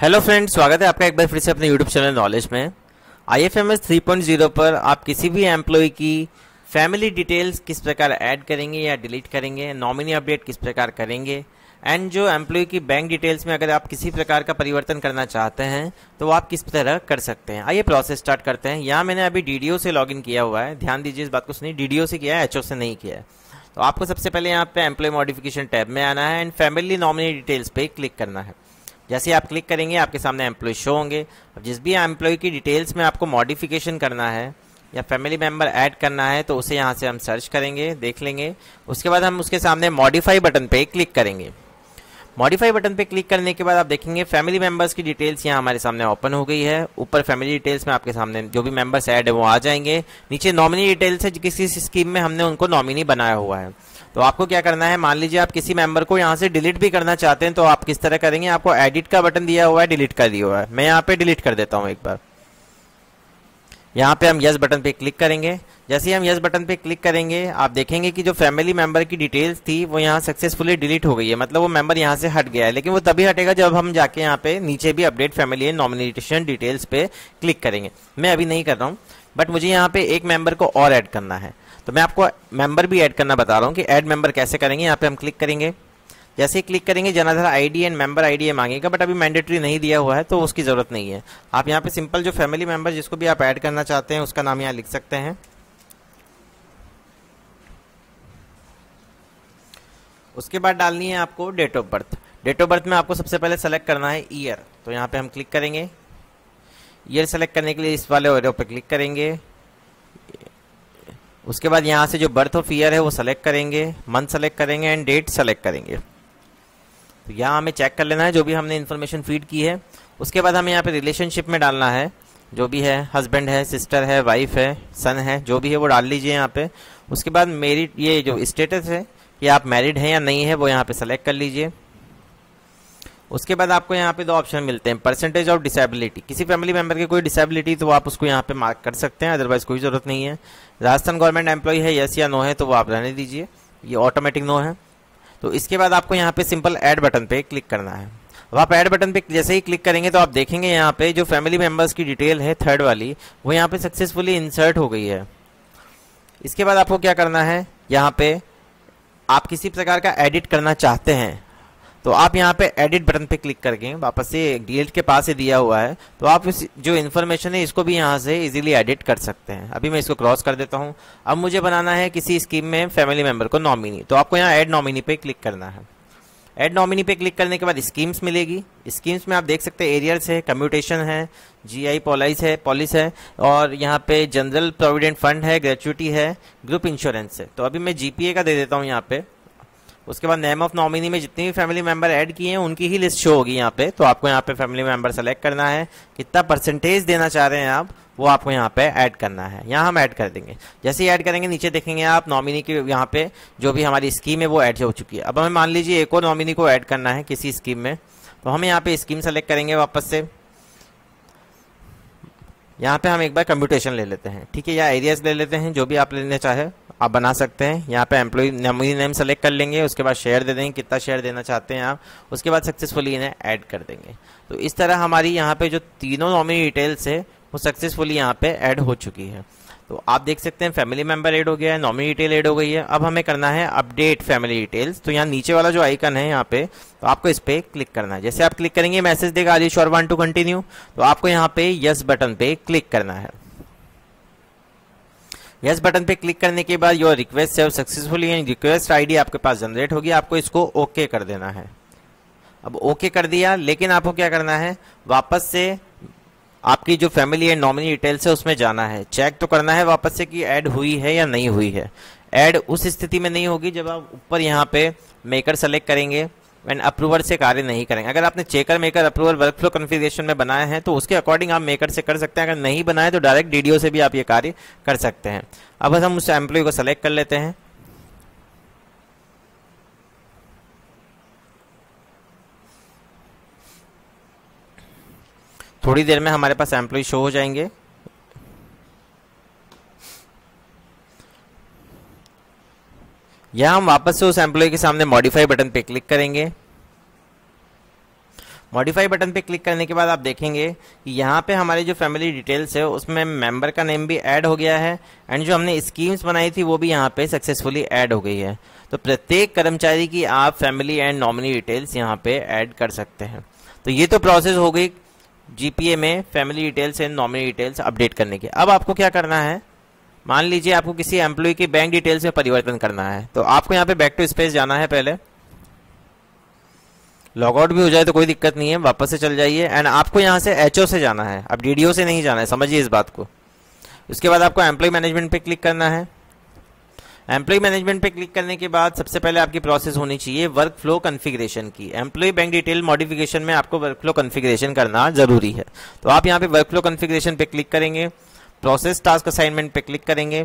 hello friends स्वागत है आपका एक बार फिर से अपने यूट्यूब चैनल नॉलेज में I F M S three point zero पर आप किसी भी एम्प्लॉय की फैमिली डिटेल्स किस प्रकार ऐड करेंगे या डिलीट करेंगे नॉमिनी अपडेट किस प्रकार करेंगे एंड जो एम्प्लॉय की बैंक डिटेल्स में अगर आप किसी प्रकार का परिवर्तन करना चाहते हैं तो आप किस तरह कर सकते हैं आइए प्रोसेस स्टार्ट करते हैं यहाँ मैंने अभी डी से लॉगिन किया हुआ है ध्यान दीजिए इस बात को सुनिए डी से किया है एच से नहीं किया है तो आपको सबसे पहले यहाँ पे एम्प्लॉय मॉडिफिकेशन टैब में आना है एंड फैमिली नॉमिनी डिटेल्स पे क्लिक करना है जैसे आप क्लिक करेंगे आपके सामने एम्प्लॉय शो होंगे अब जिस भी एम्प्लॉय की डिटेल्स में आपको मॉडिफिकेशन करना है या फैमिली मेम्बर ऐड करना है तो उसे यहाँ से हम सर्च करेंगे देख लेंगे उसके बाद हम उसके सामने मॉडिफाई बटन पे क्लिक करेंगे मॉडिफाई बटन पे क्लिक करने के बाद आप देखेंगे फैमिली मेंबर्स की डिटेल्स यहाँ हमारे सामने ओपन हो गई है ऊपर फैमिली डिटेल्स में आपके सामने जो भी मेंबर्स ऐड है वो आ जाएंगे नीचे नॉमिनी डिटेल्स है किसी स्कीम में हमने उनको नॉमिनी बनाया हुआ है तो आपको क्या करना है मान लीजिए आप किसी मेंबर को यहाँ से डिलीट भी करना चाहते हैं तो आप किस तरह करेंगे आपको एडिट का बटन दिया हुआ है डिलीट कर दिया हुआ है मैं यहाँ पे डिलीट कर देता हूँ एक बार यहाँ पे हम यस बटन पे क्लिक करेंगे जैसे ही हम यस बटन पे क्लिक करेंगे आप देखेंगे कि जो फैमिली मेंबर की डिटेल्स थी वो यहाँ सक्सेसफुली डिलीट हो गई है मतलब वो मेंबर यहाँ से हट गया है लेकिन वो तभी हटेगा जब हम जाके यहाँ पे नीचे भी update family and nomination details पे क्लिक करेंगे मैं अभी नहीं कर रहा हूँ बट मुझे यहाँ पे एक मेंबर को और ऐड करना है तो मैं आपको मेंबर भी ऐड करना बता रहा हूँ कि ऐड मेंबर कैसे करेंगे यहाँ पे हम क्लिक करेंगे जैसे ही क्लिक करेंगे Jan Aadhaar ID and member ID मांगेगा बट अभी मैंडेटरी नहीं दिया हुआ है तो उसकी ज़रूरत नहीं है आप यहाँ पे सिंपल जो फैमिली मेंबर जिसको भी आप ऐड करना चाहते हैं उसका नाम यहाँ लिख सकते हैं उसके बाद डालनी है आपको date of birth date of birth में आपको सबसे पहले सेलेक्ट करना है ईयर तो यहाँ पे हम क्लिक करेंगे ईयर सेलेक्ट करने के लिए इस वाले ऑडियो पर क्लिक करेंगे उसके बाद यहाँ से जो बर्थ ऑफ ईयर है वो सेलेक्ट करेंगे मंथ सेलेक्ट करेंगे एंड डेट सेलेक्ट करेंगे तो यहाँ हमें चेक कर लेना है जो भी हमने इन्फॉर्मेशन फीड की है उसके बाद हमें यहाँ पे रिलेशनशिप में डालना है जो भी है हस्बैंड है सिस्टर है वाइफ है सन है जो भी है वो डाल लीजिए यहाँ पे उसके बाद मेरी ये जो स्टेटस है कि आप मैरिड हैं या नहीं है वो यहाँ पे सेलेक्ट कर लीजिए उसके बाद आपको यहाँ पे दो ऑप्शन मिलते हैं परसेंटेज ऑफ डिसेबिलिटी किसी फैमिली मेंबर की कोई डिसेबिलिटी तो आप उसको यहाँ पे मार्क कर सकते हैं अदरवाइज कोई ज़रूरत नहीं है राजस्थान गवर्नमेंट एम्प्लॉय है यस या नो है तो वो आप रहने दीजिए ये ऑटोमेटिक नो है तो इसके बाद आपको यहाँ पे सिंपल एड बटन पे क्लिक करना है अब आप एड बटन पे जैसे ही क्लिक करेंगे तो आप देखेंगे यहाँ पे जो फैमिली मेम्बर्स की डिटेल है थर्ड वाली वो यहाँ पे सक्सेसफुली इंसर्ट हो गई है इसके बाद आपको क्या करना है यहाँ पे आप किसी प्रकार का एडिट करना चाहते हैं तो आप यहाँ पे एडिट बटन पे क्लिक करके वापस से डीएल के पास ही दिया हुआ है तो आप इस जो इन्फॉर्मेशन है इसको भी यहाँ से इजीली एडिट कर सकते हैं अभी मैं इसको क्रॉस कर देता हूँ अब मुझे बनाना है किसी स्कीम में फैमिली मेम्बर को नॉमिनी तो आपको यहाँ एड नॉमिनी पे क्लिक करना है एड नॉमिनी पे क्लिक करने के बाद स्कीम्स मिलेगी स्कीम्स में आप देख सकते हैं एरियल्स है कम्यूटेशन है जीआई पॉलिस है पॉलिस है और यहाँ पे जनरल प्रोविडेंट फंड है ग्रेचुटी है ग्रुप इंश्योरेंस है तो अभी मैं जीपीए का दे देता हूँ यहाँ पे उसके बाद नेम ऑफ नॉमिनी में जितनी भी फैमिली मेंबर ऐड किए हैं उनकी ही लिस्ट शो होगी यहाँ पे तो आपको यहाँ पे फैमिली मेंबर सेलेक्ट करना है कितना परसेंटेज देना चाह रहे हैं आप वो आपको यहाँ पे ऐड करना है यहाँ हम ऐड कर देंगे जैसे ही ऐड करेंगे नीचे देखेंगे आप नॉमिनी की यहाँ पे जो भी हमारी स्कीम है वो ऐड हो चुकी है अब हमें मान लीजिए एक और नॉमिनी को ऐड करना है किसी स्कीम में तो हम यहाँ पे स्कीम सेलेक्ट करेंगे वापस से यहाँ पे हम एक बार कम्प्यूटेशन ले लेते हैं ठीक है या एरियाज ले लेते हैं जो भी आप लेना चाहे आप बना सकते हैं यहाँ पे एम्प्लॉय नमी नेम सेलेक्ट कर लेंगे उसके बाद शेयर दे देंगे कितना शेयर देना चाहते हैं आप उसके बाद सक्सेसफुली इन्हें ऐड कर देंगे तो इस तरह हमारी यहाँ पे जो तीनों नॉमिनी डिटेल्स है वो सक्सेसफुली यहाँ पे ऐड हो चुकी है तो आप देख सकते हैं फैमिली मेंबर ऐड हो गया है नॉमिनी डिटेल ऐड हो गई है अब हमें करना है अपडेट फैमिली डिटेल्स तो यहाँ नीचे वाला जो आइकन है यहाँ पे तो आपको इस पर क्लिक करना है जैसे आप क्लिक करेंगे मैसेज देगा आलिश और वन टू कंटिन्यू तो आपको यहाँ पे यस बटन पे क्लिक करना है यस yes बटन पे क्लिक करने के बाद your request save successfully and request ID आपके पास जनरेट होगी आपको इसको ओके okay कर देना है अब ओके okay कर दिया लेकिन आपको क्या करना है वापस से आपकी जो फैमिली एंड नॉमिनी डिटेल्स है उसमें जाना है चेक तो करना है वापस से कि ऐड हुई है या नहीं हुई है ऐड उस स्थिति में नहीं होगी जब आप ऊपर यहाँ पे मेकर सेलेक्ट करेंगे एंड अप्रूवर से कार्य नहीं करेंगे अगर आपने checker maker approval work flow configuration में बनाया है तो उसके अकॉर्डिंग आप मेकर से कर सकते हैं अगर नहीं बनाए तो डायरेक्ट डीडीओ से भी आप ये कार्य कर सकते हैं अब हम उस एम्प्लॉय को सेलेक्ट कर लेते हैं थोड़ी देर में हमारे पास एम्प्लॉय शो हो जाएंगे यहां हम वापस से उस एम्प्लॉय के सामने मॉडिफाई बटन पे क्लिक करेंगे मॉडिफाई बटन पे क्लिक करने के बाद आप देखेंगे कि यहाँ पे हमारी जो फैमिली डिटेल्स है उसमें मेंबर का नेम भी ऐड हो गया है एंड जो हमने स्कीम्स बनाई थी वो भी यहाँ पे सक्सेसफुली ऐड हो गई है तो प्रत्येक कर्मचारी की आप फैमिली एंड नॉमिनी डिटेल्स यहाँ पे ऐड कर सकते हैं तो ये तो प्रोसेस हो गई जीपीए में family details and nominee details update करने के अब आपको क्या करना है मान लीजिए आपको किसी एम्प्लॉय की बैंक डिटेल्स में परिवर्तन करना है तो आपको यहाँ पे बैक टू स्पेस जाना है पहले लॉगआउट भी हो जाए तो कोई दिक्कत नहीं है वापस से चल जाइए एंड आपको यहाँ से एच से जाना है अब डी से नहीं जाना है समझिए इस बात को उसके बाद आपको एम्प्लॉय मैनेजमेंट पे क्लिक करना है एम्प्लॉय मैनेजमेंट पे क्लिक करने के बाद सबसे पहले आपकी प्रोसेस होनी चाहिए वर्क फ्लो कन्फिग्रेशन की एम्प्लॉय बैंक डिटेल मॉडिफिकेशन में आपको वर्क फ्लो कन्फिग्रेशन करना जरूरी है तो आप यहाँ पे वर्क फ्लो कन्फिग्रेशन पे क्लिक करेंगे प्रोसेस टास्क असाइनमेंट पे क्लिक करेंगे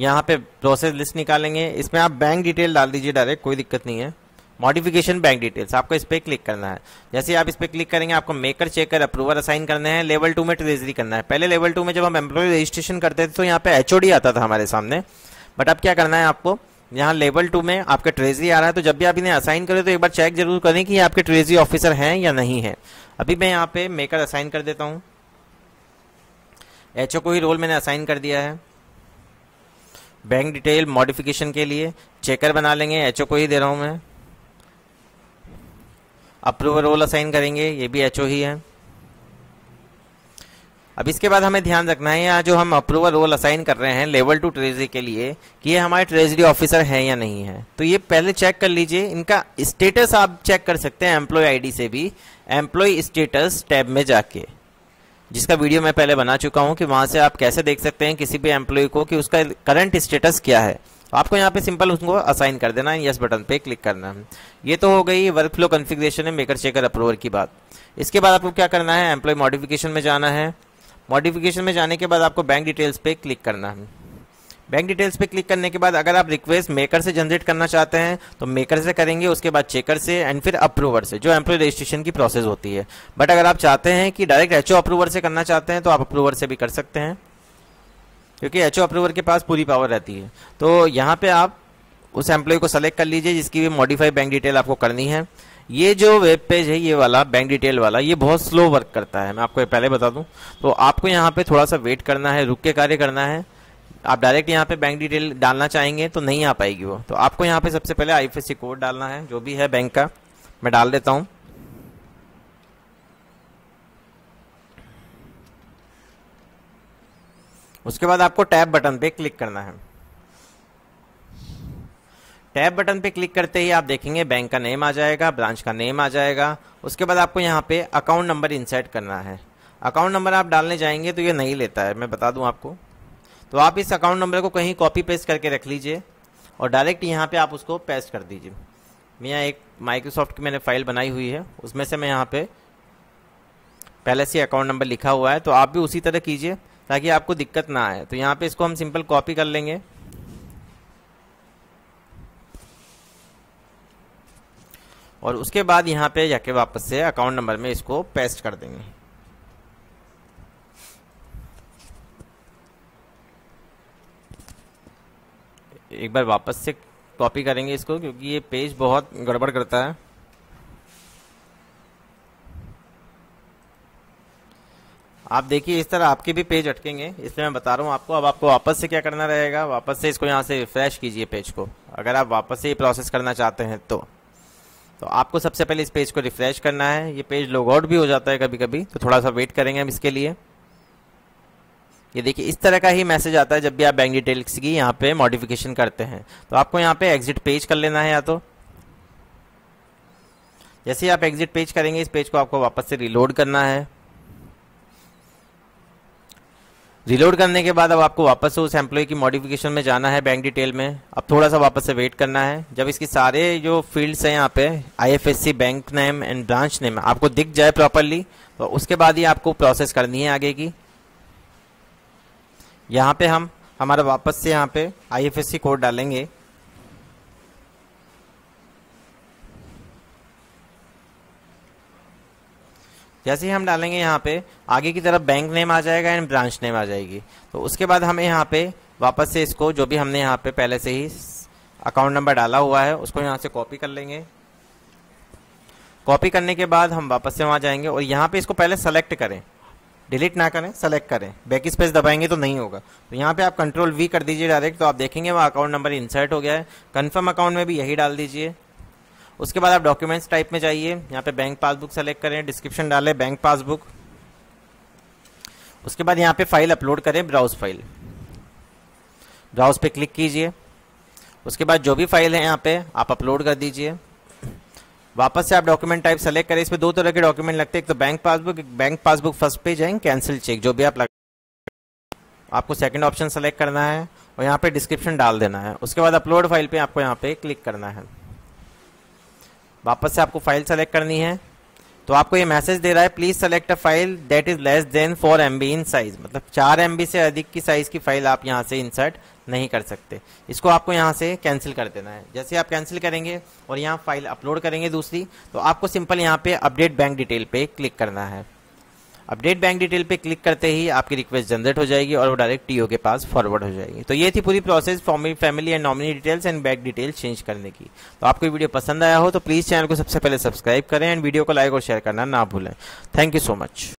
यहाँ पे प्रोसेस लिस्ट निकालेंगे इसमें आप बैंक डिटेल डाल दीजिए डायरेक्ट कोई दिक्कत नहीं है मॉडिफिकेशन बैंक डिटेल्स आपको इस पर क्लिक करना है जैसे आप इस पर क्लिक करेंगे आपको मेकर चेकर अप्रूवर असाइन करने हैं लेवल टू में ट्रेजरी करना है पहले लेवल टू में जब हम एम्प्लॉय रजिस्ट्रेशन करते थे तो यहाँ पे एचओडी आता था हमारे सामने बट अब क्या करना है आपको यहाँ लेवल टू में आपका ट्रेजरी आ रहा है तो जब भी आप इन्हें असाइन करें तो एक बार चेक जरूर करें कि आपके ट्रेजरी ऑफिसर हैं या नहीं है अभी मैं यहाँ पे मेकर असाइन कर देता हूँ एच को ही रोल मैंने असाइन कर दिया है बैंक डिटेल मॉडिफिकेशन के लिए चेकर बना लेंगे एच को ही दे रहा हूँ मैं अप्रूवल रोल असाइन करेंगे ये भी एच ही है अब इसके बाद हमें ध्यान रखना है यहाँ जो हम अप्रूवल रोल असाइन कर रहे हैं लेवल टू ट्रेजरी के लिए कि ये हमारे ट्रेजरी ऑफिसर हैं या नहीं है तो ये पहले चेक कर लीजिए इनका स्टेटस आप चेक कर सकते हैं एम्प्लॉय आईडी से भी एम्प्लॉय स्टेटस टैब में जाके जिसका वीडियो मैं पहले बना चुका हूँ कि वहां से आप कैसे देख सकते हैं किसी भी एम्प्लॉय को कि उसका करंट स्टेटस क्या है तो आपको यहाँ पे सिंपल उसको असाइन कर देना है यस बटन पे क्लिक करना है ये तो हो गई वर्क फ्लो कन्फिग्रेशन है मेकर चेकर अप्रूवर की बात इसके बाद आपको क्या करना है एम्प्लॉय मॉडिफिकेशन में जाना है मॉडिफिकेशन में जाने के बाद आपको बैंक डिटेल्स पे क्लिक करना है बैंक डिटेल्स पे क्लिक करने के बाद अगर आप रिक्वेस्ट मेकर से जनरेट करना चाहते हैं तो मेकर से करेंगे उसके बाद चेकर से एंड फिर अप्रूवर से जो एम्प्लॉय रजिस्ट्रेशन की प्रोसेस होती है बट अगर आप चाहते हैं कि डायरेक्ट एच अप्रूवर से करना चाहते हैं तो आप अप्रूवर से भी कर सकते हैं क्योंकि एच अप्रूवर के पास पूरी पावर रहती है तो यहाँ पर आप उस एम्प्लॉय को सेलेक्ट कर लीजिए जिसकी भी मॉडिफाई बैंक डिटेल आपको करनी है ये जो वेब पेज है ये वाला बैंक डिटेल वाला ये बहुत स्लो वर्क करता है मैं आपको पहले बता दूं तो आपको यहाँ पे थोड़ा सा वेट करना है रुक के कार्य करना है आप डायरेक्ट यहाँ पे बैंक डिटेल डालना चाहेंगे तो नहीं आ पाएगी वो तो आपको यहाँ पे सबसे पहले आई कोड डालना है जो भी है बैंक का मैं डाल देता हूँ उसके बाद आपको टैब बटन पे क्लिक करना है टैब बटन पे क्लिक करते ही आप देखेंगे बैंक का नेम आ जाएगा ब्रांच का नेम आ जाएगा उसके बाद आपको यहाँ पे अकाउंट नंबर इंसर्ट करना है अकाउंट नंबर आप डालने जाएंगे तो ये नहीं लेता है मैं बता दूँ आपको तो आप इस अकाउंट नंबर को कहीं कॉपी पेस्ट करके रख लीजिए और डायरेक्ट यहाँ पे आप उसको पेस्ट कर दीजिए मैं एक माइक्रोसॉफ्ट की मैंने फाइल बनाई हुई है उसमें से मैं यहाँ पे पहले से अकाउंट नंबर लिखा हुआ है तो आप भी उसी तरह कीजिए ताकि आपको दिक्कत ना आए तो यहाँ पे इसको हम सिंपल कॉपी कर लेंगे और उसके बाद यहाँ पे जाके वापस से अकाउंट नंबर में इसको पेस्ट कर देंगे एक बार वापस से कॉपी करेंगे इसको क्योंकि ये पेज बहुत गड़बड़ करता है आप देखिए इस तरह आपके भी पेज अटकेंगे इसलिए मैं बता रहा हूँ आपको अब आपको वापस से क्या करना रहेगा वापस से इसको यहाँ से रिफ्रेश कीजिए पेज को अगर आप वापस से ये प्रोसेस करना चाहते हैं तो तो आपको सबसे पहले इस पेज को रिफ्रेश करना है ये पेज लॉग आउट भी हो जाता है कभी कभी तो थोड़ा सा वेट करेंगे हम इसके लिए ये देखिए इस तरह का ही मैसेज आता है जब भी आप बैंक डिटेल्स की यहाँ पे मॉडिफिकेशन करते हैं तो आपको यहाँ पे एग्जिट पेज कर लेना है या तो जैसे ही आप एग्जिट पेज करेंगे इस पेज को आपको वापस से रिलोड करना है रिलोड करने के बाद अब आपको वापस से उस एम्प्लॉय की मॉडिफिकेशन में जाना है बैंक डिटेल में अब थोड़ा सा वापस से वेट करना है जब इसके सारे जो फील्ड्स हैं यहाँ पे IFSC bank name and branch name आपको दिख जाए प्रॉपरली तो उसके बाद ही आपको प्रोसेस करनी है आगे की यहाँ पे हम हमारा वापस से यहाँ पे आई कोड डालेंगे जैसे ही हम डालेंगे यहाँ पे आगे की तरफ बैंक नेम आ जाएगा एंड ब्रांच नेम आ जाएगी तो उसके बाद हमें यहाँ पे वापस से इसको जो भी हमने यहाँ पे पहले से ही अकाउंट नंबर डाला हुआ है उसको यहाँ से कॉपी कर लेंगे कॉपी करने के बाद हम वापस से वहाँ जाएंगे और यहाँ पे इसको पहले सेलेक्ट करें डिलीट ना करें सेलेक्ट करें बैक स्पेस दबाएंगे तो नहीं होगा तो यहाँ पे आप कंट्रोल वी कर दीजिए डायरेक्ट तो आप देखेंगे वहाँ अकाउंट नंबर इंसर्ट हो गया है कन्फर्म अकाउंट में भी यही डाल दीजिए उसके बाद आप डॉक्यूमेंट्स टाइप में जाइए यहाँ पे बैंक पासबुक सेलेक्ट करें डिस्क्रिप्शन डालें बैंक पासबुक उसके बाद यहाँ पे फाइल अपलोड करें ब्राउज फाइल ब्राउज पे क्लिक कीजिए उसके बाद जो भी फाइल है यहाँ पे आप अपलोड कर दीजिए वापस से आप डॉक्यूमेंट टाइप सेलेक्ट करें इसमें दो तरह के डॉक्यूमेंट लगते हैं एक तो बैंक पासबुक एक बैंक पासबुक फर्स्ट पेज है कैंसिल चेक जो भी आप लग आपको सेकेंड ऑप्शन सेलेक्ट करना है और यहाँ पे डिस्क्रिप्शन डाल देना है उसके बाद अपलोड फाइल पे आपको यहाँ पे क्लिक करना है वापस से आपको फाइल सेलेक्ट करनी है तो आपको ये मैसेज दे रहा है please select a file that is less than four M in size मतलब चार एम से अधिक की साइज की फाइल आप यहाँ से इंसर्ट नहीं कर सकते इसको आपको यहाँ से कैंसिल कर देना है जैसे आप कैंसिल करेंगे और यहाँ फाइल अपलोड करेंगे दूसरी तो आपको सिंपल यहाँ पे अपडेट बैंक डिटेल पे क्लिक करना है अपडेट बैंक डिटेल पे क्लिक करते ही आपकी रिक्वेस्ट जनरेट हो जाएगी और वो डायरेक्ट टीओ के पास फॉरवर्ड हो जाएगी तो ये थी पूरी process family and nominee details and bank details change करने की तो आपको वीडियो पसंद आया हो तो प्लीज़ चैनल को सबसे पहले सब्सक्राइब करें एंड वीडियो को लाइक और शेयर करना ना भूलें थैंक यू सो मच